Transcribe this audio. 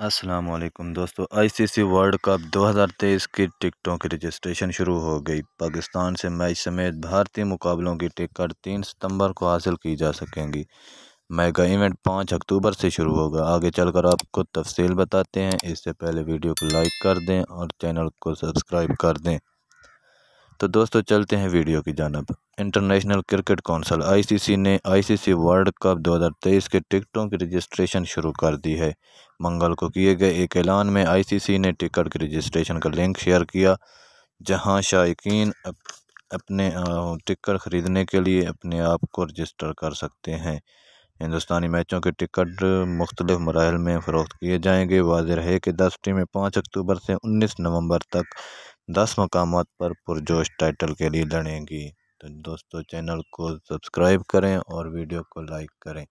असलम दोस्तों ICC World Cup 2023 की टिकटों की रजिस्ट्रेशन शुरू हो गई पाकिस्तान से मैच समेत भारतीय मुकाबलों की टिकट 3 सितंबर को हासिल की जा सकेंगी मेगा इवेंट 5 अक्टूबर से शुरू होगा आगे चलकर आपको तफसील बताते हैं इससे पहले वीडियो को लाइक कर दें और चैनल को सब्सक्राइब कर दें तो दोस्तों चलते हैं वीडियो की जानब इंटरनेशनल क्रिकेट काउंसिल आईसीसी ने आईसीसी वर्ल्ड कप 2023 के टिकटों की रजिस्ट्रेशन शुरू कर दी है मंगल को किए गए एक ऐलान में आईसीसी ने टिकट की रजिस्ट्रेशन का लिंक शेयर किया जहां शायकीन अपने टिकट ख़रीदने के लिए अपने आप को रजिस्टर कर सकते हैं हिंदुस्तानी मैचों के टिकट मुख्तलिफ मराहल में फ़रोख्त किए जाएंगे वाज रहे कि दस टीमें पाँच अक्टूबर से उन्नीस नवंबर तक दस मकाम पर पुरजोश टाइटल के लिए लड़ेंगी तो दोस्तों चैनल को सब्सक्राइब करें और वीडियो को लाइक करें